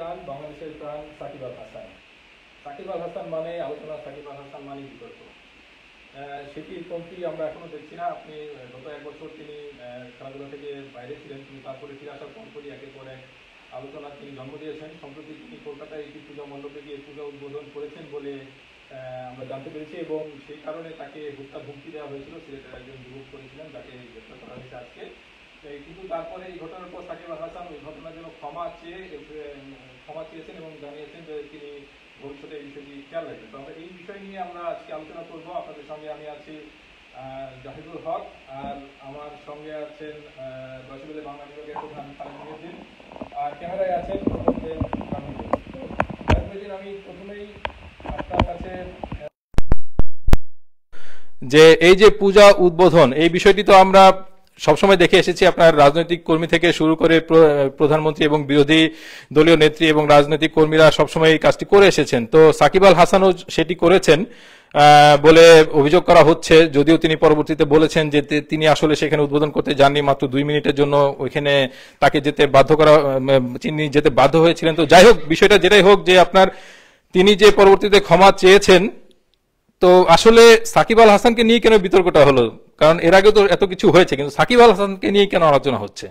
গান বাংলাদেশের প্রাণ সাকিব আল হাসান সাকিব আল হাসান মানে আলোচনা সাকিব আল হাসান মানে বিতর্ক সেটির কমতি আমরা এখনও দেখছি না আপনি গত এক বছর তিনি খেলাধুলা থেকে বাইরে ছিলেন তিনি তারপরে ফিরে আসার পর করি একে পরে আলোচনা তিনি জন্ম দিয়েছেন সম্প্রতি তিনি কলকাতায় একটি পূজা মণ্ডপে গিয়ে পূজা উদ্বোধন করেছেন বলে আমরা জানতে পেরেছি এবং সেই কারণে তাকে হত্যা ভুক্তি দেওয়া হয়েছিল সিলেটের একজন যুবক করেছিলেন তাকে গ্রেপ্তার করা হয়েছে আজকে কিন্তু তারপরে এই ঘটনার পর সাকিব আল হাসান ওই ঘটনার জন্য ক্ষমা চেয়ে ক্ষমা চেয়েছেন এবং জানিয়েছেন যে তিনি ভবিষ্যতে এই বিষয়টি খেয়াল রাখবেন তো আমরা এই বিষয় নিয়ে আমরা আজকে আলোচনা করব আপনাদের সঙ্গে আমি আছি জাহিদুল হক আর আমার সঙ্গে আছেন রসগোল্লা বাংলা বিভাগের প্রধান খালেদিন আর ক্যামেরায় আছেন আমি প্রথমেই আপনার কাছে যে এই যে পূজা উদ্বোধন এই বিষয়টি তো আমরা সবসময় দেখে এসেছি আপনার রাজনৈতিক কর্মী থেকে শুরু করে প্রধানমন্ত্রী এবং বিরোধী দলীয় নেত্রী এবং রাজনৈতিক কর্মীরা সবসময় এই কাজটি করে এসেছেন তো সাকিব আল হাসানও সেটি করেছেন বলে অভিযোগ করা হচ্ছে যদিও তিনি পরবর্তীতে বলেছেন যে তিনি আসলে সেখানে উদ্বোধন করতে যাননি মাত্র দুই মিনিটের জন্য ওইখানে তাকে যেতে বাধ্য করা তিনি যেতে বাধ্য হয়েছিলেন তো যাই হোক বিষয়টা যেটাই হোক যে আপনার তিনি যে পরবর্তীতে ক্ষমা চেয়েছেন তো আসলে সাকিব আল হাসানকে নিয়ে কেন বিতর্কটা হলো কারণ এর আগে তো এত কিছু হয়েছে কিন্তু সাকিব আল হাসানকে নিয়ে কেন আলোচনা হচ্ছে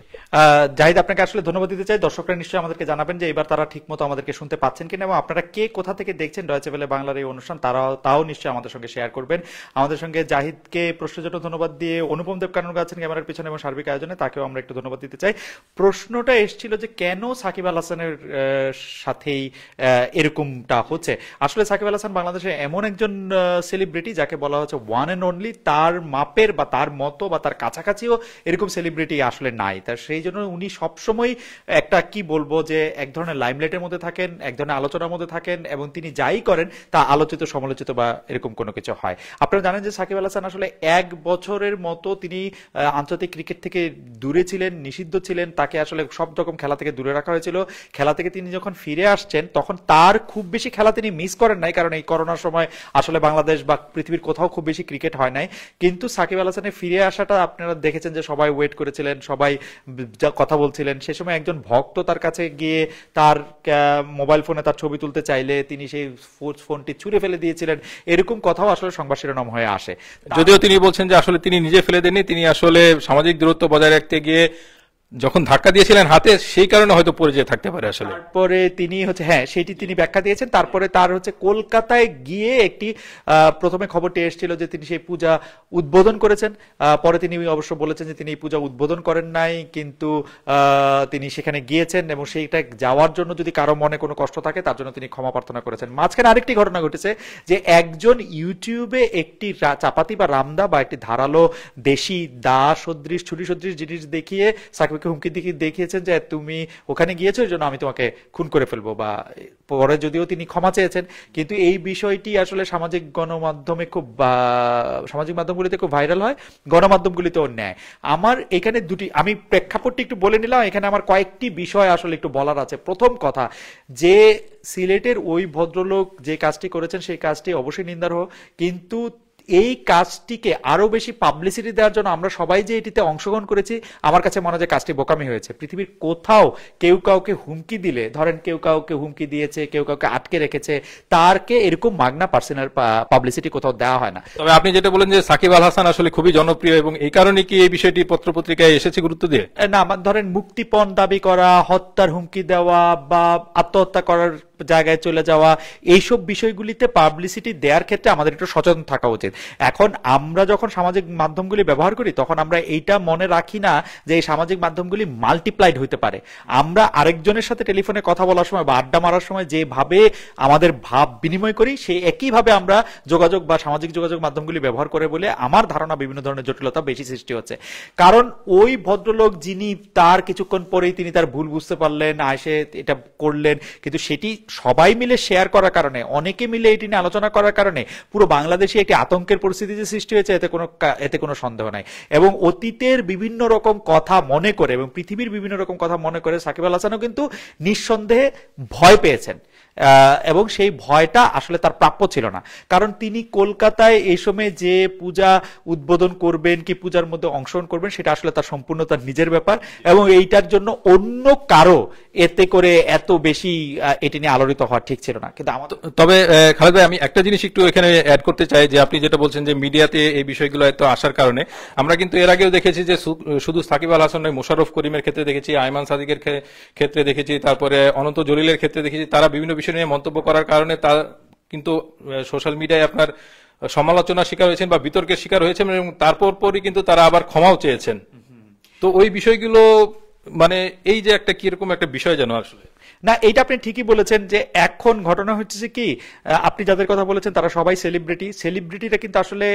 জাহিদ আপনাকে আসলে ধন্যবাদ দিতে চাই দর্শকরা নিশ্চয়ই আমাদেরকে জানাবেন যে এবার তারা ঠিকমতো আমাদেরকে শুনতে পাচ্ছেন কিনা এবং আপনারা কে কোথা থেকে দেখছেন রয়েছে বেলে বাংলার এই অনুষ্ঠান তারাও তাও নিশ্চয়ই আমাদের সঙ্গে শেয়ার করবেন আমাদের সঙ্গে জাহিদকে প্রশ্নের জন্য ধন্যবাদ দিয়ে অনুপম দেবকানুর আছেন ক্যামেরার পিছনে এবং সার্বিক আয়োজনে তাকেও আমরা একটু ধন্যবাদ দিতে চাই প্রশ্নটা এসেছিল যে কেন সাকিব আল হাসানের সাথেই এরকমটা হচ্ছে আসলে সাকিব আল হাসান বাংলাদেশে এমন একজন সেলিব্রিটি যাকে বলা হচ্ছে ওয়ান অ্যান্ড অনলি তার মাপের বা তার মতো বা তার কাছাকাছিও এরকম সেলিব্রিটি আসলে নাই তার সেই জন্য উনি সবসময় একটা কি বলবো যে এক ধরনের লাইমলাইটের মধ্যে থাকেন এক ধরনের আলোচনার মধ্যে থাকেন এবং তিনি যাই করেন তা আলোচিত সমালোচিত বা এরকম কোনো কিছু হয় আপনারা জানেন যে সাকিব আল হাসান আসলে এক বছরের মতো তিনি আন্তর্জাতিক ক্রিকেট থেকে দূরে ছিলেন নিষিদ্ধ ছিলেন তাকে আসলে সব রকম খেলা থেকে দূরে রাখা হয়েছিল খেলা থেকে তিনি যখন ফিরে আসছেন তখন তার খুব বেশি খেলা তিনি মিস করেন নাই কারণ এই করোনার সময় আসলে বাংলাদেশ বা পৃথিবীর কোথাও খুব বেশি ক্রিকেট হয় নাই কিন্তু সাকিব আল হাসানে ফিরে আসাটা আপনারা দেখেছেন যে সবাই ওয়েট করেছিলেন সবাই যা কথা বলছিলেন সে সময় একজন ভক্ত তার কাছে গিয়ে তার মোবাইল ফোনে তার ছবি তুলতে চাইলে তিনি সেই ফোনটি ছুঁড়ে ফেলে দিয়েছিলেন এরকম কথাও আসলে সংবাদ শিরোনাম হয়ে আসে যদিও তিনি বলছেন যে আসলে তিনি নিজে ফেলে দেননি তিনি আসলে সামাজিক দূরত্ব বজায় রাখতে গিয়ে যখন ধাক্কা দিয়েছিলেন হাতে সেই কারণে হয়তো পড়ে যেয়ে থাকতে পারে আসলে তারপরে তিনি হচ্ছে হ্যাঁ সেটি তিনি ব্যাখ্যা দিয়েছেন তারপরে তার হচ্ছে কলকাতায় গিয়ে একটি প্রথমে খবরটি এসেছিল যে তিনি সেই পূজা উদ্বোধন করেছেন পরে তিনি অবশ্য বলেছেন যে তিনি এই পূজা উদ্বোধন করেন নাই কিন্তু তিনি সেখানে গিয়েছেন এবং সেইটা যাওয়ার জন্য যদি কারো মনে কোনো কষ্ট থাকে তার জন্য তিনি ক্ষমা প্রার্থনা করেছেন মাঝখানে আরেকটি ঘটনা ঘটেছে যে একজন ইউটিউবে একটি চাপাতি বা রামদা বা একটি ধারালো দেশি দা সদৃশ ছুরি সদৃশ জিনিস দেখিয়ে সাকিব তোমাকে হুমকি দেখিয়েছেন যে তুমি ওখানে গিয়েছো ওই জন্য আমি তোমাকে খুন করে ফেলবো বা পরে যদিও তিনি ক্ষমা চেয়েছেন কিন্তু এই বিষয়টি আসলে সামাজিক গণমাধ্যমে খুব সামাজিক মাধ্যমগুলিতে খুব ভাইরাল হয় গণমাধ্যমগুলিতেও নেয় আমার এখানে দুটি আমি প্রেক্ষাপটটি একটু বলে নিলাম এখানে আমার কয়েকটি বিষয় আসলে একটু বলার আছে প্রথম কথা যে সিলেটের ওই ভদ্রলোক যে কাজটি করেছেন সেই কাজটি অবশ্যই নিন্দার হোক কিন্তু এই কাজটিকে আরো বেশি পাবলিসিটি দেওয়ার জন্য আমরা সবাই যে এটিতে অংশগ্রহণ করেছি আমার কাছে মনে হয় কাজটি বোকামি হয়েছে পৃথিবীর কোথাও কেউ কাউকে হুমকি দিলে ধরেন কেউ কাউকে হুমকি দিয়েছে কেউ কাউকে আটকে রেখেছে তারকে এরকম মাগনা পার্সোনাল পাবলিসিটি কোথাও দেওয়া হয় না তবে আপনি যেটা বলেন যে সাকিব আল হাসান আসলে খুবই জনপ্রিয় এবং এই কারণে কি এই বিষয়টি পত্রপত্রিকায় এসেছে গুরুত্ব দিয়ে না আমার ধরেন মুক্তিপণ দাবি করা হত্যার হুমকি দেওয়া বা আত্মহত্যা করার জায়গায় চলে যাওয়া এইসব বিষয়গুলিতে পাবলিসিটি দেওয়ার ক্ষেত্রে আমাদের একটু সচেতন থাকা উচিত এখন আমরা যখন সামাজিক মাধ্যমগুলি ব্যবহার করি তখন আমরা এইটা মনে রাখি না যে এই সামাজিক মাধ্যমগুলি মাল্টিপ্লাইড হতে পারে আমরা আরেকজনের সাথে টেলিফোনে কথা বলার সময় বা আড্ডা মারার সময় যেভাবে আমাদের ভাব বিনিময় করি সেই একইভাবে আমরা যোগাযোগ বা সামাজিক যোগাযোগ মাধ্যমগুলি ব্যবহার করে বলে আমার ধারণা বিভিন্ন ধরনের জটিলতা বেশি সৃষ্টি হচ্ছে কারণ ওই ভদ্রলোক যিনি তার কিছুক্ষণ পরেই তিনি তার ভুল বুঝতে পারলেন আসে এটা করলেন কিন্তু সেটি সবাই মিলে শেয়ার করার কারণে অনেকে মিলে এটি নিয়ে আলোচনা করার কারণে পুরো বাংলাদেশে একটি আতঙ্ক আতঙ্কের পরিস্থিতি যে সৃষ্টি হয়েছে এতে কোনো এতে কোনো সন্দেহ নাই এবং অতীতের বিভিন্ন রকম কথা মনে করে এবং পৃথিবীর বিভিন্ন রকম কথা মনে করে সাকিব আল হাসানও কিন্তু নিঃসন্দেহে ভয় পেয়েছেন এবং সেই ভয়টা আসলে তার প্রাপ্য ছিল না কারণ তিনি কলকাতায় এই সময় যে পূজা উদ্বোধন করবেন কি পূজার মধ্যে অংশগ্রহণ করবেন সেটা আসলে তার সম্পূর্ণ তার নিজের ব্যাপার এবং এইটার জন্য অন্য কারো এতে করে এত বেশি এটি নিয়ে আলোড়িত হওয়া ঠিক ছিল না কিন্তু আমার তবে খালেদ ভাই আমি একটা জিনিস একটু এখানে অ্যাড করতে চাই যে আপনি যেটা বলছেন যে মিডিয়াতে এই বিষয়গুলো এত আসার কারণে আমরা কিন্তু এর আগেও দেখেছি যে শুধু সাকিব আল হাসান নয় মুশারফ করিমের ক্ষেত্রে দেখেছি আয়মান সাদিকের ক্ষেত্রে দেখেছি তারপরে অনন্ত জলিলের ক্ষেত্রে দেখেছি তারা বিভিন্ন বিষয় নিয়ে মন্তব্য করার কারণে তা কিন্তু সোশ্যাল মিডিয়ায় আপনার সমালোচনা শিকার হয়েছেন বা বিতর্কের শিকার হয়েছেন এবং তারপর পরই কিন্তু তারা আবার ক্ষমাও চেয়েছেন তো ওই বিষয়গুলো মানে এই যে একটা কিরকম একটা বিষয় যেন আসলে না এটা আপনি ঠিকই বলেছেন যে এখন ঘটনা হচ্ছে যে কি আপনি যাদের কথা বলেছেন তারা সবাই সেলিব্রিটি সেলিব্রিটিরা কিন্তু আসলে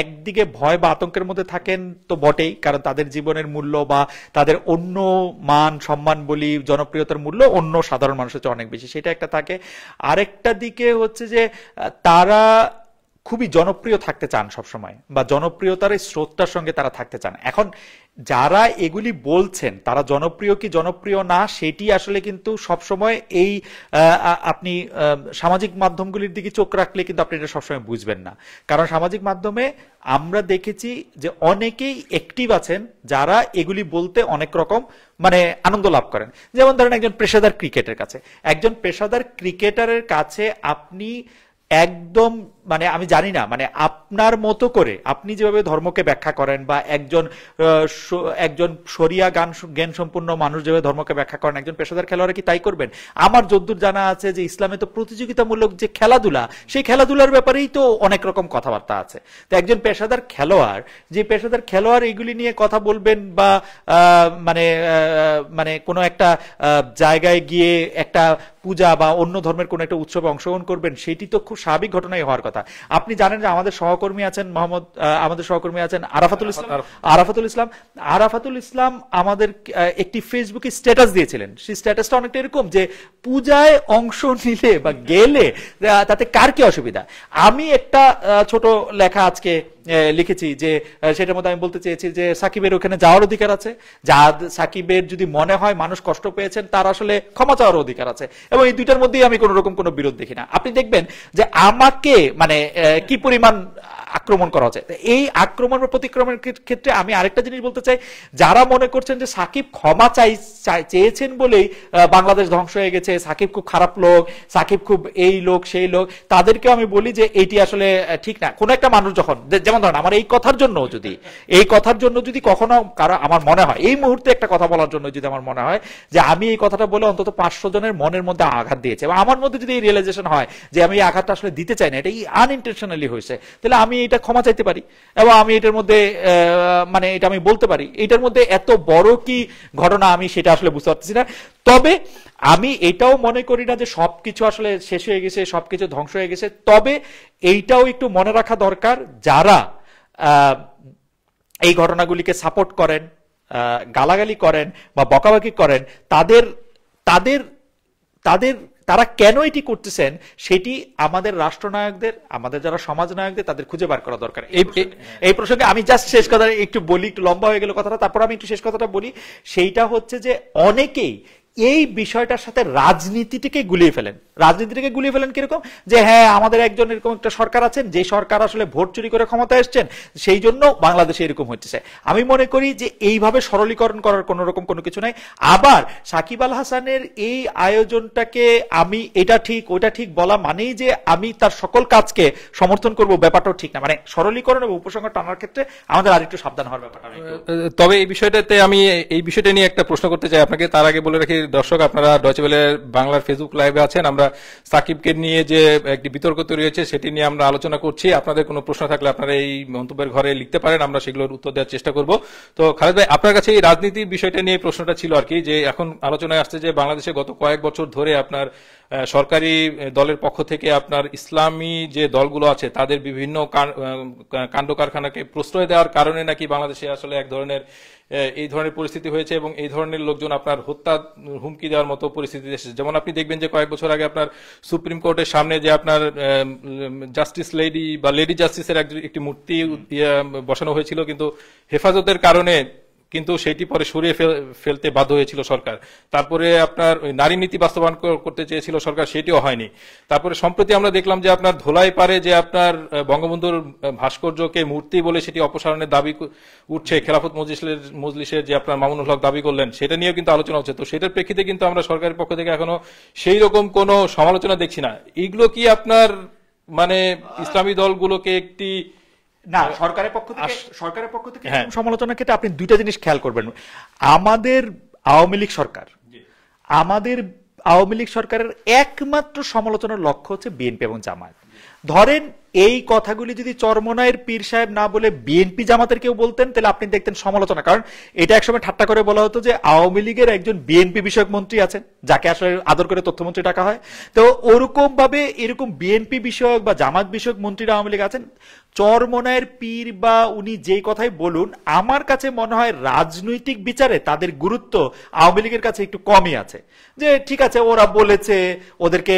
একদিকে ভয় বা আতঙ্কের মধ্যে থাকেন তো বটেই কারণ তাদের জীবনের মূল্য বা তাদের অন্য মান সম্মান বলি জনপ্রিয়তার মূল্য অন্য সাধারণ মানুষের চেয়ে অনেক বেশি সেটা একটা থাকে আরেকটা দিকে হচ্ছে যে তারা খুবই জনপ্রিয় থাকতে চান সবসময় বা জনপ্রিয়তার এই স্রোতটার সঙ্গে তারা থাকতে চান এখন যারা এগুলি বলছেন তারা জনপ্রিয় কি জনপ্রিয় না সেটি আসলে কিন্তু সবসময় এই আপনি সামাজিক মাধ্যমগুলির দিকে চোখ রাখলে কিন্তু আপনি এটা সবসময় বুঝবেন না কারণ সামাজিক মাধ্যমে আমরা দেখেছি যে অনেকেই অ্যাক্টিভ আছেন যারা এগুলি বলতে অনেক রকম মানে আনন্দ লাভ করেন যেমন ধরেন একজন পেশাদার ক্রিকেটের কাছে একজন পেশাদার ক্রিকেটারের কাছে আপনি একদম মানে আমি জানি না মানে আপনার মতো করে আপনি যেভাবে ধর্মকে ব্যাখ্যা করেন বা একজন একজন সরিয়া গান জ্ঞান সম্পূর্ণ মানুষ যেভাবে ধর্মকে ব্যাখ্যা করেন একজন পেশাদার খেলোয়াড় কি তাই করবেন আমার যদ্দূর জানা আছে যে ইসলামে তো প্রতিযোগিতামূলক যে খেলাধুলা সেই খেলাধুলার ব্যাপারেই তো অনেক রকম কথাবার্তা আছে তো একজন পেশাদার খেলোয়াড় যে পেশাদার খেলোয়াড় এইগুলি নিয়ে কথা বলবেন বা মানে মানে কোনো একটা জায়গায় গিয়ে একটা পূজা বা অন্য ধর্মের কোনো একটা উৎসবে অংশগ্রহণ করবেন সেটি তো খুব খুব স্বাভাবিক ঘটনাই হওয়ার কথা আপনি জানেন যে আমাদের সহকর্মী আছেন মোহাম্মদ আমাদের সহকর্মী আছেন আরাফাতুল ইসলাম আরাফাতুল ইসলাম আরাফাতুল ইসলাম আমাদের একটি ফেসবুকে স্ট্যাটাস দিয়েছিলেন সেই স্ট্যাটাসটা অনেকটা এরকম যে পূজায় অংশ নিলে বা গেলে তাতে কার কি অসুবিধা আমি একটা ছোট লেখা আজকে লিখেছি যে সেটার মধ্যে আমি বলতে চেয়েছি যে সাকিবের ওখানে যাওয়ার অধিকার আছে যা সাকিবের যদি মনে হয় মানুষ কষ্ট পেয়েছেন তার আসলে ক্ষমা চাওয়ার অধিকার আছে এবং এই দুইটার মধ্যেই আমি কোনো রকম কোনো বিরোধ দেখি না আপনি দেখবেন যে আমাকে মানে কি পরিমাণ আক্রমণ করা হচ্ছে এই আক্রমণ বা প্রতিক্রমণের ক্ষেত্রে আমি আরেকটা জিনিস বলতে চাই যারা মনে করছেন যে সাকিব ক্ষমা চাই চেয়েছেন বলেই বাংলাদেশ ধ্বংস হয়ে গেছে সাকিব খুব খারাপ লোক সাকিব খুব এই লোক সেই লোক তাদেরকেও আমি বলি যে এটি আসলে ঠিক না কোনো একটা মানুষ যখন যেমন ধরেন আমার এই কথার জন্য যদি এই কথার জন্য যদি কখনো কারো আমার মনে হয় এই মুহূর্তে একটা কথা বলার জন্য যদি আমার মনে হয় যে আমি এই কথাটা বলে অন্তত পাঁচশো জনের মনের মধ্যে আঘাত দিয়েছে এবং আমার মধ্যে যদি এই রিয়েলাইজেশন হয় যে আমি এই আঘাতটা আসলে দিতে চাই না এটা আনইনটেনশনালি হয়েছে তাহলে আমি এটা ক্ষমা চাইতে পারি এবং আমি এটার মধ্যে মানে এটা আমি বলতে পারি এটার মধ্যে এত বড় কি ঘটনা আমি সেটা আসলে বুঝতে পারতেছি না তবে আমি এটাও মনে করি না যে সবকিছু আসলে শেষ হয়ে গেছে সবকিছু ধ্বংস হয়ে গেছে তবে এইটাও একটু মনে রাখা দরকার যারা এই ঘটনাগুলিকে সাপোর্ট করেন গালাগালি করেন বা বকাবাকি করেন তাদের তাদের তাদের তারা কেন এটি করতেছেন সেটি আমাদের রাষ্ট্রনায়কদের আমাদের যারা সমাজ নায়কদের তাদের খুঁজে বার করা দরকার এই প্রসঙ্গে হ্যাঁ। আমি জাস্ট শেষ কথা একটু বলি একটু লম্বা হয়ে গেল কথাটা তারপর আমি একটু শেষ কথাটা বলি সেইটা হচ্ছে যে অনেকেই এই বিষয়টার সাথে রাজনীতিটিকে গুলিয়ে ফেলেন রাজনীতিটিকে গুলিয়ে ফেলেন কিরকম যে হ্যাঁ আমাদের একজন এরকম একটা সরকার আছেন যে সরকার আসলে ভোট চুরি করে ক্ষমতায় এসছেন সেই জন্য বাংলাদেশে এরকম হচ্ছে আমি মনে করি যে এইভাবে সরলীকরণ করার কোনো রকম কোনো কিছু নাই আবার সাকিব আল হাসানের এই আয়োজনটাকে আমি এটা ঠিক ওটা ঠিক বলা মানেই যে আমি তার সকল কাজকে সমর্থন করব ব্যাপারটাও ঠিক না মানে সরলীকরণ এবং উপসংহার টানার ক্ষেত্রে আমাদের আর একটু সাবধান হওয়ার ব্যাপারটা তবে এই বিষয়টাতে আমি এই বিষয়টা নিয়ে একটা প্রশ্ন করতে চাই আপনাকে তার আগে বলে রাখি দর্শক আপনারা ডচবেলের বাংলার ফেসবুক লাইভে আছেন আমরা সাকিবকে নিয়ে যে একটি বিতর্ক তৈরি হয়েছে সেটি নিয়ে আমরা আলোচনা করছি আপনাদের কোনো প্রশ্ন থাকলে আপনারা এই মন্তব্যের ঘরে লিখতে পারেন আমরা সেগুলোর উত্তর দেওয়ার চেষ্টা করব তো খালেদ ভাই আপনার কাছে এই রাজনীতির বিষয়টা নিয়ে প্রশ্নটা ছিল আর কি যে এখন আলোচনায় আসছে যে বাংলাদেশে গত কয়েক বছর ধরে আপনার সরকারি দলের পক্ষ থেকে আপনার ইসলামী যে দলগুলো আছে তাদের বিভিন্ন কাণ্ড কারখানাকে প্রশ্রয় দেওয়ার কারণে নাকি বাংলাদেশে আসলে এক ধরনের এই ধরনের পরিস্থিতি হয়েছে এবং এই ধরনের লোকজন আপনার হত্যা হুমকি দেওয়ার মতো পরিস্থিতি এসেছে যেমন আপনি দেখবেন যে কয়েক বছর আগে আপনার সুপ্রিম কোর্টের সামনে যে আপনার জাস্টিস লেডি বা লেডি জাস্টিসের একটি মূর্তি বসানো হয়েছিল কিন্তু হেফাজতের কারণে কিন্তু সেটি পরে সরিয়ে ফেলতে বাধ্য হয়েছিল সরকার তারপরে আপনার নারী নীতি বাস্তবায়ন করতে চেয়েছিল সরকার সেটিও হয়নি তারপরে সম্প্রতি আমরা দেখলাম যে আপনার ধোলাই পারে যে আপনার বঙ্গবন্ধুর ভাস্কর্যকে মূর্তি বলে সেটি অপসারণের দাবি উঠছে খেলাফত মজলিসের মজলিসের যে আপনার মামুনুল হক দাবি করলেন সেটা নিয়েও কিন্তু আলোচনা হচ্ছে তো সেটার প্রেক্ষিতে কিন্তু আমরা সরকারের পক্ষ থেকে এখনো সেই রকম কোনো সমালোচনা দেখছি না এগুলো কি আপনার মানে ইসলামী দলগুলোকে একটি না সরকারের পক্ষ থেকে সরকারের পক্ষ থেকে হ্যাঁ। সমালোচনা ক্ষেত্রে আপনি দুইটা জিনিস খেয়াল করবেন আমাদের আওয়ামী লীগ সরকার আমাদের আওয়ামী লীগ সরকারের একমাত্র সমালোচনার লক্ষ্য হচ্ছে বিএনপি এবং জামায়াত ধরেন এই কথাগুলি যদি চরমনায়ের পীর সাহেব না বলে বিএনপি জামাতের কেউ বলতেন তাহলে আপনি দেখতেন সমালোচনা কারণ এটা একসময় ঠাট্টা করে বলা হতো যে আওয়ামী লীগের একজন বিএনপি বিষয়ক মন্ত্রী আছেন যাকে আসলে আদর করে তথ্যমন্ত্রী ডাকা হয় তো ওরকম ভাবে এরকম বিএনপি বিষয়ক বা জামাত বিষয়ক মন্ত্রীরা আওয়ামী লীগ আছেন চরমনায়ের পীর বা উনি যেই কথাই বলুন আমার কাছে মনে হয় রাজনৈতিক বিচারে তাদের গুরুত্ব আওয়ামী লীগের কাছে একটু কমই আছে যে ঠিক আছে ওরা বলেছে ওদেরকে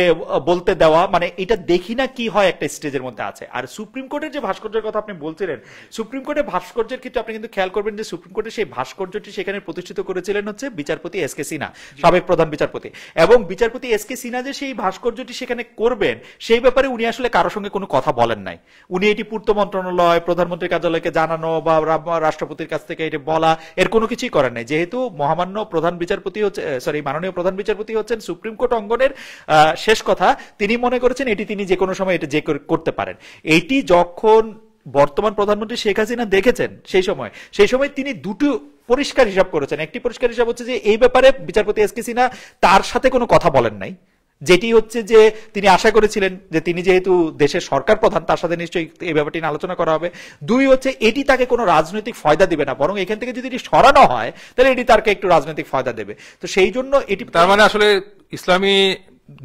বলতে দেওয়া মানে এটা দেখি না কি হয় একটা স্টেজের মধ্যে আছে আর সুপ্রিম কোর্টের যে ভাস্কর্যের কথা আপনি বলছিলেন সুপ্রিম কোর্টের ভাস্কর্যের ক্ষেত্রে আপনি কিন্তু খেয়াল করবেন যে সুপ্রিম কোর্টের সেই ভাস্কর্যটি সেখানে প্রতিষ্ঠিত করেছিলেন হচ্ছে বিচারপতি এস কে সিনহা সাবেক প্রধান বিচারপতি এবং বিচারপতি এস কে সিনহা যে সেই ভাস্কর্যটি সেখানে করবেন সেই ব্যাপারে উনি আসলে কারোর সঙ্গে কোনো কথা বলেন নাই উনি এটি পূর্ত মন্ত্রণালয় প্রধানমন্ত্রীর কার্যালয়কে জানানো বা রাষ্ট্রপতির কাছ থেকে এটি বলা এর কোনো কিছুই করেন নাই যেহেতু মহামান্য প্রধান বিচারপতি হচ্ছে সরি মাননীয় প্রধান বিচারপতি হচ্ছেন সুপ্রিম কোর্ট অঙ্গনের শেষ কথা তিনি মনে করেছেন এটি তিনি যে কোনো সময় এটা যে করতে পারেন পারেন এটি যখন বর্তমান প্রধানমন্ত্রী শেখ হাসিনা দেখেছেন সেই সময় সেই সময় তিনি দুটো পরিষ্কার হিসাব করেছেন একটি পরিষ্কার হিসাব হচ্ছে যে এই ব্যাপারে বিচারপতি এস কে সিনহা তার সাথে কোনো কথা বলেন নাই যেটি হচ্ছে যে তিনি আশা করেছিলেন যে তিনি যেহেতু দেশের সরকার প্রধান তার সাথে নিশ্চয়ই এই ব্যাপারটি নিয়ে আলোচনা করা হবে দুই হচ্ছে এটি তাকে কোনো রাজনৈতিক ফয়দা দিবে না বরং এখান থেকে যদি এটি সরানো হয় তাহলে এটি তাকে একটু রাজনৈতিক ফয়দা দেবে তো সেই জন্য এটি তার মানে আসলে ইসলামী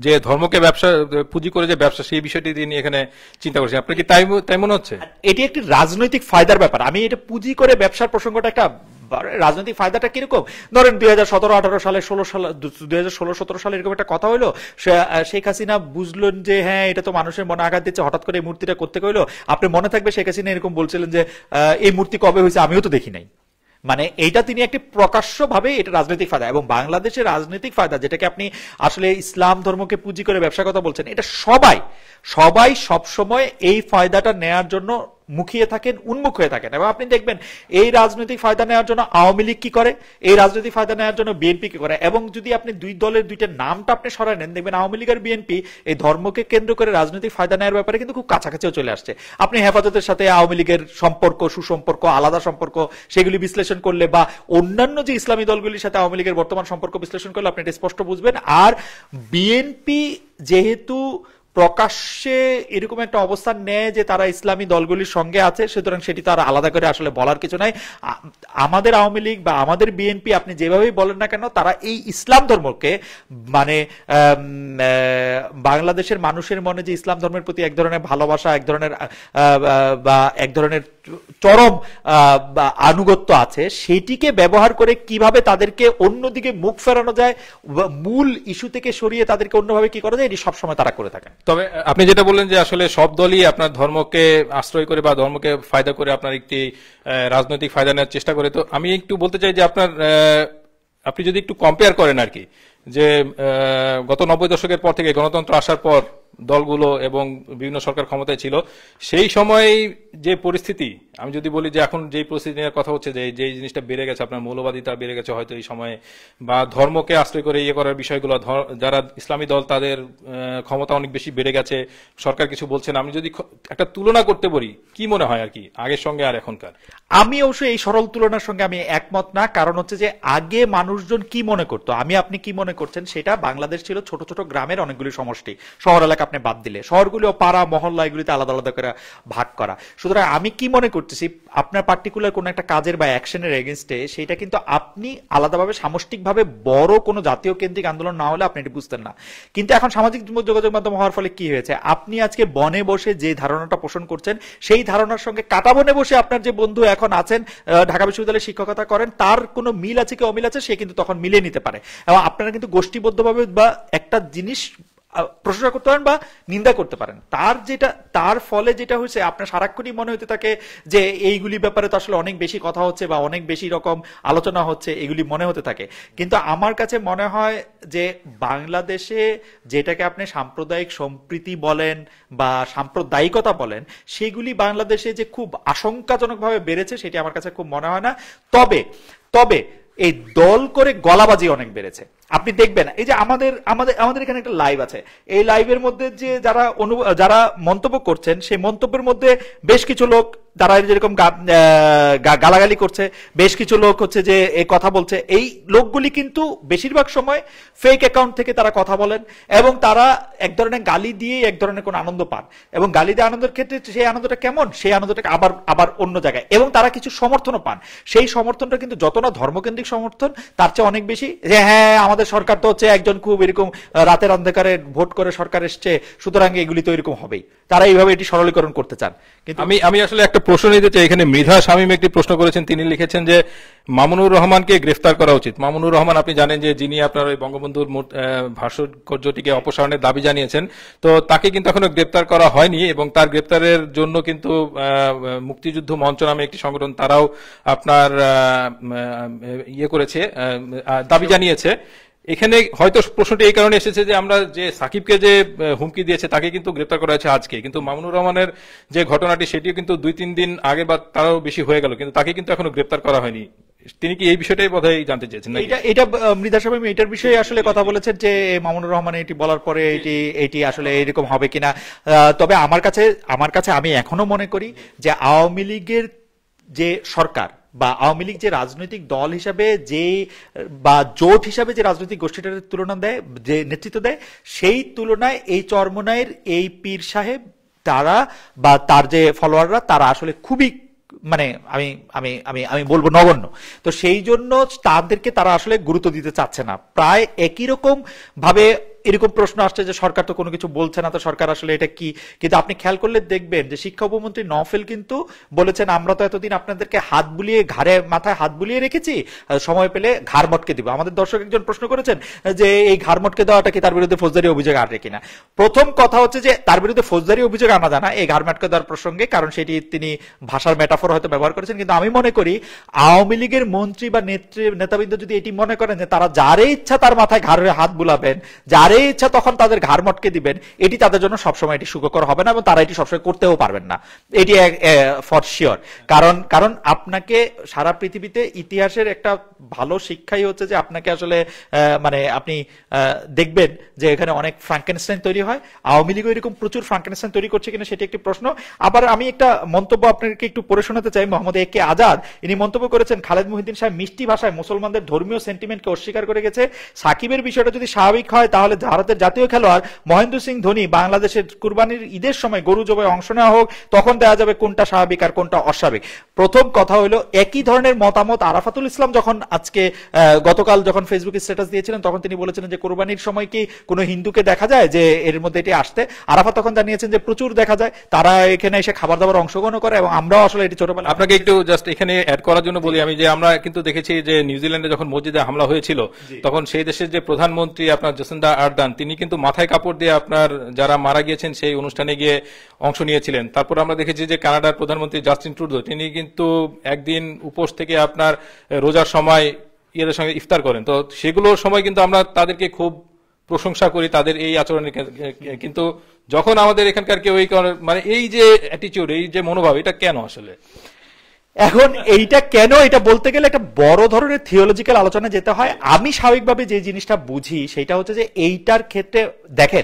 যে ধর্মকে ব্যবসা পুঁজি করে যে ব্যবসা সেই বিষয়টি তিনি এখানে চিন্তা করছেন আপনার কি তাই তাই মনে হচ্ছে এটি একটি রাজনৈতিক ফায়দার ব্যাপার আমি এটা পুঁজি করে ব্যবসার প্রসঙ্গটা একটা রাজনৈতিক ফায়দাটা কিরকম ধরেন দুই হাজার সতেরো আঠারো সালে ষোলো সাল দুই হাজার ষোলো সতেরো সালে এরকম একটা কথা হলো শেখ হাসিনা বুঝলেন যে হ্যাঁ এটা তো মানুষের মনে আঘাত দিচ্ছে হঠাৎ করে এই মূর্তিটা করতে কইলো আপনি মনে থাকবে শেখ হাসিনা এরকম বলছিলেন যে এই মূর্তি কবে হয়েছে আমিও তো দেখি নাই মানে এইটা তিনি একটি প্রকাশ্যভাবে এটা রাজনৈতিক ফায়দা এবং বাংলাদেশের রাজনৈতিক ফায়দা যেটাকে আপনি আসলে ইসলাম ধর্মকে পুঁজি করে ব্যবসা কথা বলছেন এটা সবাই সবাই সবসময় এই ফায়দাটা নেয়ার জন্য মুখিয়ে থাকেন উন্মুখ হয়ে থাকেন এবং আপনি দেখবেন এই রাজনৈতিক ফায়দা নেওয়ার জন্য আওয়ামী লীগ কি করে এই রাজনৈতিক ফায়দা নেওয়ার জন্য বিএনপি কি করে এবং যদি আপনি দুই দলের দুইটা নামটা আপনি সরাই নেন দেখবেন আওয়ামী লীগ আর বিএনপি এই ধর্মকে কেন্দ্র করে রাজনৈতিক ফায়দা নেওয়ার ব্যাপারে কিন্তু খুব কাছাকাছিও চলে আসছে আপনি হেফাজতের সাথে আওয়ামী লীগের সম্পর্ক সুসম্পর্ক আলাদা সম্পর্ক সেগুলি বিশ্লেষণ করলে বা অন্যান্য যে ইসলামী দলগুলির সাথে আওয়ামী লীগের বর্তমান সম্পর্ক বিশ্লেষণ করলে আপনি এটা স্পষ্ট বুঝবেন আর বিএনপি যেহেতু প্রকাশ্যে এরকম একটা অবস্থান নেয় যে তারা ইসলামী দলগুলির সঙ্গে আছে সুতরাং সেটি তারা আলাদা করে আসলে বলার কিছু নাই আমাদের আওয়ামী লীগ বা আমাদের বিএনপি আপনি যেভাবেই বলেন না কেন তারা এই ইসলাম ধর্মকে মানে বাংলাদেশের মানুষের মনে যে ইসলাম ধর্মের প্রতি এক ধরনের ভালোবাসা এক ধরনের বা এক ধরনের চরম আনুগত্য আছে সেটিকে ব্যবহার করে কিভাবে তাদেরকে অন্যদিকে মুখ ফেরানো যায় মূল ইস্যু থেকে সরিয়ে তাদেরকে অন্যভাবে কি করা যায় এটি সবসময় তারা করে থাকেন তবে আপনি যেটা বললেন যে আসলে সব দলই আপনার ধর্মকে আশ্রয় করে বা ধর্মকে ফায়দা করে আপনার একটি রাজনৈতিক ফায়দা নেওয়ার চেষ্টা করে তো আমি একটু বলতে চাই যে আপনার আপনি যদি একটু কম্পেয়ার করেন আর কি যে গত নব্বই দশকের পর থেকে গণতন্ত্র আসার পর দলগুলো এবং বিভিন্ন সরকার ক্ষমতায় ছিল সেই সময় যে পরিস্থিতি আমি যদি বলি যে এখন যে পরিস্থিতি নিয়ে কথা হচ্ছে যে যেই জিনিসটা বেড়ে গেছে আপনার মৌলবাদিতা বেড়ে গেছে হয়তো এই সময়ে বা ধর্মকে আশ্রয় করে ইয়ে করার বিষয়গুলো যারা ইসলামী দল তাদের ক্ষমতা অনেক বেশি বেড়ে গেছে সরকার কিছু বলছেন আমি যদি একটা তুলনা করতে পারি কি মনে হয় আর কি আগের সঙ্গে আর এখনকার আমি অবশ্যই এই সরল তুলনার সঙ্গে আমি একমত না কারণ হচ্ছে যে আগে মানুষজন কি মনে করতো আমি আপনি কি মনে করছেন সেটা বাংলাদেশ ছিল ছোট ছোট গ্রামের অনেকগুলি সমষ্টি শহর এলাকা আপনি বাদ দিলে শহরগুলি ও পাড়া মহল্লা এগুলিতে আলাদা আলাদা করে ভাগ করা সুতরাং আমি কি মনে করতেছি আপনার পার্টিকুলার কোনো একটা কাজের বা অ্যাকশনের এগেনস্টে সেইটা কিন্তু আপনি আলাদাভাবে সামষ্টিকভাবে বড় কোনো জাতীয় কেন্দ্রিক আন্দোলন না হলে আপনি এটি বুঝতেন না কিন্তু এখন সামাজিক যোগাযোগ মাধ্যম হওয়ার ফলে কি হয়েছে আপনি আজকে বনে বসে যে ধারণাটা পোষণ করছেন সেই ধারণার সঙ্গে কাটা বনে বসে আপনার যে বন্ধু এখন আছেন ঢাকা বিশ্ববিদ্যালয়ে শিক্ষকতা করেন তার কোনো মিল আছে কি অমিল আছে সে কিন্তু তখন মিলে নিতে পারে এবং আপনারা কিন্তু গোষ্ঠীবদ্ধভাবে বা একটা জিনিস প্রশংসা করতে পারেন বা নিন্দা করতে পারেন তার যেটা তার ফলে যেটা হয়েছে আপনার সারাক্ষণই মনে হতে থাকে যে এইগুলি ব্যাপারে তো আসলে অনেক বেশি কথা হচ্ছে বা অনেক বেশি রকম আলোচনা হচ্ছে এগুলি মনে হতে থাকে কিন্তু আমার কাছে মনে হয় যে বাংলাদেশে যেটাকে আপনি সাম্প্রদায়িক সম্প্রীতি বলেন বা সাম্প্রদায়িকতা বলেন সেগুলি বাংলাদেশে যে খুব আশঙ্কাজনকভাবে বেড়েছে সেটি আমার কাছে খুব মনে হয় না তবে তবে এই দল করে গলাবাজি অনেক বেড়েছে আপনি দেখবেন এই যে আমাদের আমাদের আমাদের এখানে একটা লাইভ আছে এই লাইভের মধ্যে যে যারা যারা মন্তব্য করছেন সেই মন্তব্যের মধ্যে বেশ কিছু লোক তারা যেরকম গালাগালি করছে বেশ কিছু লোক হচ্ছে যে এই কথা বলছে এই লোকগুলি কিন্তু বেশিরভাগ সময় ফেক অ্যাকাউন্ট থেকে তারা কথা বলেন এবং তারা এক ধরনের গালি দিয়ে এক ধরনের কোন আনন্দ পান এবং গালি দিয়ে আনন্দের ক্ষেত্রে সেই আনন্দটা কেমন সেই আনন্দটাকে আবার আবার অন্য জায়গায় এবং তারা কিছু সমর্থনও পান সেই সমর্থনটা কিন্তু যত না ধর্মকেন্দ্রিক সমর্থন তার চেয়ে অনেক বেশি যে হ্যাঁ আমাদের আমাদের সরকার তো হচ্ছে একজন খুব এরকম রাতের অন্ধকারে ভোট করে সরকার এসছে সুতরাং এগুলি তো এরকম হবেই তারা এইভাবে এটি সরলীকরণ করতে চান কিন্তু আমি আমি আসলে একটা প্রশ্ন নিতে চাই এখানে মৃধা শামীম একটি প্রশ্ন করেছেন তিনি লিখেছেন যে মামুনুর রহমানকে গ্রেফতার করা উচিত মামুনুর রহমান আপনি জানেন যে যিনি আপনার ওই বঙ্গবন্ধুর ভাস্কর্যটিকে অপসারণের দাবি জানিয়েছেন তো তাকে কিন্তু এখনো গ্রেপ্তার করা হয়নি এবং তার গ্রেপ্তারের জন্য কিন্তু মুক্তিযুদ্ধ মঞ্চ নামে একটি সংগঠন তারাও আপনার ইয়ে করেছে দাবি জানিয়েছে এখানে হয়তো প্রশ্নটি এই কারণে এসেছে যে আমরা যে সাকিবকে যে হুমকি দিয়েছে তাকে কিন্তু গ্রেপ্তার করা হয়েছে আজকে কিন্তু মামুনুর রহমানের যে ঘটনাটি সেটিও কিন্তু দুই তিন দিন আগে বা তারও বেশি হয়ে গেল কিন্তু তাকে কিন্তু এখনো গ্রেপ্তার করা হয়নি তিনি কি এই বিষয়টাই বোধহয় জানতে চেয়েছেন এটা এটা মৃদা সাহেব এটার বিষয়ে আসলে কথা বলেছেন যে মামুনুর রহমান এটি বলার পরে এটি এটি আসলে এরকম হবে কিনা তবে আমার কাছে আমার কাছে আমি এখনো মনে করি যে আওয়ামী লীগের যে সরকার বা আওয়ামী লীগ যে রাজনৈতিক দল হিসাবে যে বা জোট হিসাবে যে রাজনৈতিক গোষ্ঠীটার তুলনা দেয় যে নেতৃত্ব দেয় সেই তুলনায় এই চরমনায়ের এই পীর সাহেব তারা বা তার যে ফলোয়াররা তারা আসলে খুবই মানে আমি আমি আমি আমি বলবো নগণ্য তো সেই জন্য তাদেরকে তারা আসলে গুরুত্ব দিতে চাচ্ছে না প্রায় একই রকম ভাবে এরকম প্রশ্ন আসছে যে সরকার তো কোনো কিছু বলছে না তো সরকার আসলে এটা কি কিন্তু আপনি খেয়াল করলে দেখবেন যে শিক্ষা উপমন্ত্রী নফেল কিন্তু বলেছেন আমরা তো এতদিন আপনাদেরকে হাত বুলিয়ে ঘাড়ে মাথায় হাত বুলিয়ে রেখেছি সময় পেলে ঘাড় মটকে দিব আমাদের দর্শক একজন প্রশ্ন করেছেন যে এই ঘাড় মটকে দেওয়াটা কি তার বিরুদ্ধে ফৌজদারি অভিযোগ আনে কিনা প্রথম কথা হচ্ছে যে তার বিরুদ্ধে ফৌজদারি অভিযোগ আনা জানা এই ঘাড় মটকে দেওয়ার প্রসঙ্গে কারণ সেটি তিনি ভাষার মেটাফর হয়তো ব্যবহার করেছেন কিন্তু আমি মনে করি আওয়ামী লীগের মন্ত্রী বা নেত্রী নেতাবৃন্দ যদি এটি মনে করেন যে তারা যারে ইচ্ছা তার মাথায় ঘাড়ে হাত বুলাবেন যারে যারে ইচ্ছা তখন তাদের ঘাড় মটকে দিবেন এটি তাদের জন্য সবসময় এটি সুখকর হবে না এবং তারা এটি সবসময় করতেও পারবেন না এটি ফর শিওর কারণ কারণ আপনাকে সারা পৃথিবীতে ইতিহাসের একটা ভালো শিক্ষাই হচ্ছে যে আপনাকে আসলে মানে আপনি দেখবেন যে এখানে অনেক ফ্রাঙ্কেনস্টাইন তৈরি হয় আওয়ামী লীগ এরকম প্রচুর ফ্রাঙ্কেনস্টাইন তৈরি করছে কিনা সেটি একটি প্রশ্ন আবার আমি একটা মন্তব্য আপনাকে একটু পড়ে শোনাতে চাই মোহাম্মদ একে আজাদ ইনি মন্তব্য করেছেন খালেদ মুহিদ্দিন সাহেব মিষ্টি ভাষায় মুসলমানদের ধর্মীয় সেন্টিমেন্টকে অস্বীকার করে গেছে সাকিবের বিষয়টা যদি স্বাভাবিক হয় তাহলে ভারতের জাতীয় খেলোয়াড় মহেন্দ্র সিং ধোনি বাংলাদেশের কুরবানির ঈদের সময় গরু জবাই অংশ নেওয়া হোক তখন দেওয়া যাবে কোনটা স্বাভাবিক আর কোনটা অস্বাভাবিক প্রথম কথা হলো একই ধরনের মতামত আরাফাতুল ইসলাম যখন আজকে গতকাল যখন ফেসবুকে স্ট্যাটাস দিয়েছিলেন তখন তিনি বলেছিলেন যে কোরবানির সময় কি কোনো হিন্দুকে দেখা যায় যে এর মধ্যে এটি আসতে আরাফা তখন জানিয়েছেন যে প্রচুর দেখা যায় তারা এখানে এসে খাবার দাবার অংশগ্রহণ করে এবং আমরাও আসলে এটি ছোটবেলা আপনাকে একটু জাস্ট এখানে অ্যাড করার জন্য বলি আমি যে আমরা কিন্তু দেখেছি যে নিউজিল্যান্ডে যখন মসজিদে হামলা হয়েছিল তখন সেই দেশের যে প্রধানমন্ত্রী আপনার জসিন্দা আর দান তিনি কিন্তু মাথায় কাপড় দিয়ে আপনার যারা মারা গিয়েছেন সেই অনুষ্ঠানে গিয়ে অংশ নিয়েছিলেন তারপর আমরা দেখেছি যে কানাডার প্রধানমন্ত্রী জাস্টিন ট্রুডো তিনি কিন্তু একদিন উপোস থেকে আপনার রোজার সময় ইয়েদের সঙ্গে ইফতার করেন তো সেগুলোর সময় কিন্তু আমরা তাদেরকে খুব প্রশংসা করি তাদের এই আচরণে কিন্তু যখন আমাদের এখানকার কেউ এই মানে এই যে অ্যাটিচিউড এই যে মনোভাব এটা কেন আসলে এখন এইটা কেন এটা বলতে গেলে একটা বড় ধরনের থিওলজিক্যাল আলোচনা যেতে হয় আমি স্বাভাবিকভাবে যে জিনিসটা বুঝি সেটা হচ্ছে যে এইটার ক্ষেত্রে দেখেন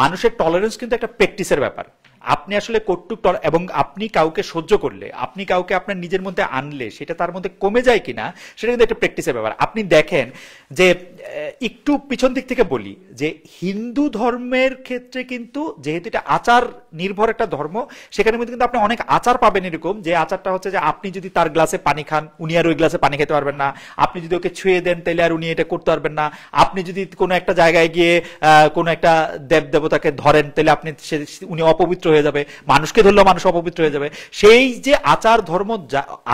মানুষের টলারেন্স কিন্তু একটা প্র্যাকটিসের ব্যাপার আপনি আসলে কর্তৃক এবং আপনি কাউকে সহ্য করলে আপনি কাউকে আপনার নিজের মধ্যে আনলে সেটা তার মধ্যে কমে যায় কিনা সেটা কিন্তু একটা প্র্যাকটিসের ব্যাপার আপনি দেখেন যে একটু পিছন দিক থেকে বলি যে হিন্দু ধর্মের ক্ষেত্রে কিন্তু যেহেতু এটা আচার নির্ভর একটা ধর্ম সেখানে মধ্যে কিন্তু আপনি অনেক আচার পাবেন এরকম যে আচারটা হচ্ছে যে আপনি যদি তার গ্লাসে পানি খান উনি আর ওই গ্লাসে পানি খেতে পারবেন না আপনি যদি ওকে ছুঁয়ে দেন তাহলে আর উনি এটা করতে পারবেন না আপনি যদি কোনো একটা জায়গায় গিয়ে কোনো একটা দেব দেবতাকে ধরেন তাহলে আপনি সে উনি অপবিত্র হয়ে যাবে মানুষকে ধরলেও মানুষ অপবিত্র হয়ে যাবে সেই যে আচার ধর্ম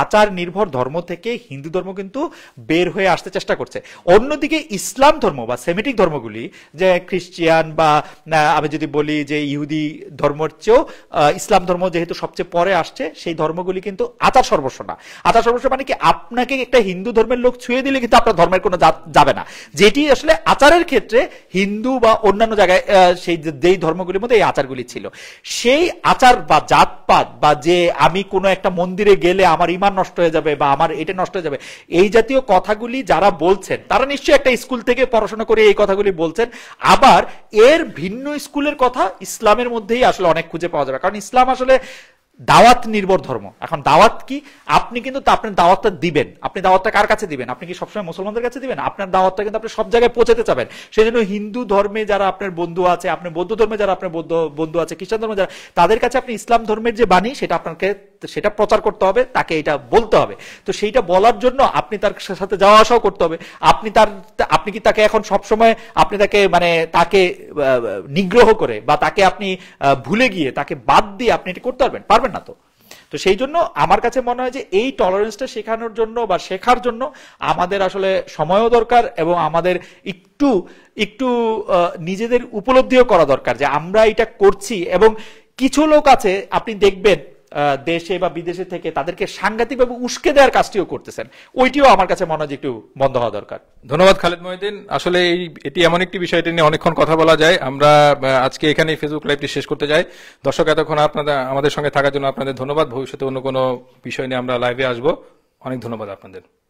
আচার নির্ভর ধর্ম থেকে হিন্দু ধর্ম কিন্তু বের হয়ে আসতে চেষ্টা করছে অন্যদিকে ইসলাম ধর্ম বা সেমিটিক ধর্মগুলি যে খ্রিস্টিয়ান বা আমি যদি বলি যে ইহুদি ধর্মের চেয়েও ইসলাম ধর্ম যেহেতু সবচেয়ে পরে আসছে সেই ধর্মগুলি কিন্তু আচার সর্বস্ব না আচার সর্বস্ব মানে কি আপনাকে একটা হিন্দু ধর্মের লোক ছুঁয়ে দিলে কিন্তু আপনার ধর্মের কোনো যাবে না যেটি আসলে আচারের ক্ষেত্রে হিন্দু বা অন্যান্য জায়গায় সেই যেই ধর্মগুলির মধ্যে এই আচারগুলি ছিল সেই আচার বা জাতপাত বা যে আমি কোনো একটা মন্দিরে গেলে আমার ইমান নষ্ট হয়ে যাবে বা আমার এটা নষ্ট হয়ে যাবে এই জাতীয় কথাগুলি যারা বলছেন তারা নিশ্চয়ই একটা স্কুল থেকে পড়াশোনা করে এই কথাগুলি বলছেন আবার এর ভিন্ন স্কুলের কথা ইসলামের মধ্যেই আসলে অনেক খুঁজে পাওয়া যাবে কারণ ইসলাম আসলে দাওয়াত নির্ভর ধর্ম এখন দাওয়াত কি আপনি কিন্তু আপনার দাওয়াতটা দিবেন আপনি দাওয়াতটা কার কাছে দিবেন আপনি কি সবসময় মুসলমানদের কাছে দিবেন আপনার দাওয়াতটা কিন্তু আপনি সব জায়গায় পৌঁছাতে চাবেন সেই জন্য হিন্দু ধর্মে যারা আপনার বন্ধু আছে আপনার বৌদ্ধ ধর্মে যারা আপনার বৌদ্ধ বন্ধু আছে খ্রিস্টান ধর্মে যারা তাদের কাছে আপনি ইসলাম ধর্মের যে বাণী সেটা আপনাকে সেটা প্রচার করতে হবে তাকে এটা বলতে হবে তো সেইটা বলার জন্য আপনি তার সাথে যাওয়া আসাও করতে হবে আপনি তার আপনি কি তাকে এখন সবসময় আপনি তাকে মানে তাকে নিগ্রহ করে বা তাকে আপনি ভুলে গিয়ে তাকে বাদ দিয়ে আপনি এটা করতে পারবেন পারবেন না তো তো সেই জন্য আমার কাছে মনে হয় যে এই টলারেন্সটা শেখানোর জন্য বা শেখার জন্য আমাদের আসলে সময়ও দরকার এবং আমাদের একটু একটু নিজেদের উপলব্ধিও করা দরকার যে আমরা এটা করছি এবং কিছু লোক আছে আপনি দেখবেন দেশে বা বিদেশে থেকে তাদেরকে সাংঘাতিকভাবে উস্কে দেওয়ার কাজটিও করতেছেন ওইটিও আমার কাছে মনে হয় যে একটু বন্ধ হওয়া দরকার ধন্যবাদ খালেদ মহিদিন আসলে এই এটি এমন একটি বিষয় নিয়ে অনেকক্ষণ কথা বলা যায় আমরা আজকে এখানে ফেসবুক লাইভটি শেষ করতে যাই দর্শক এতক্ষণ আপনাদের আমাদের সঙ্গে থাকার জন্য আপনাদের ধন্যবাদ ভবিষ্যতে অন্য কোনো বিষয় নিয়ে আমরা লাইভে আসবো অনেক ধন্যবাদ আপনাদের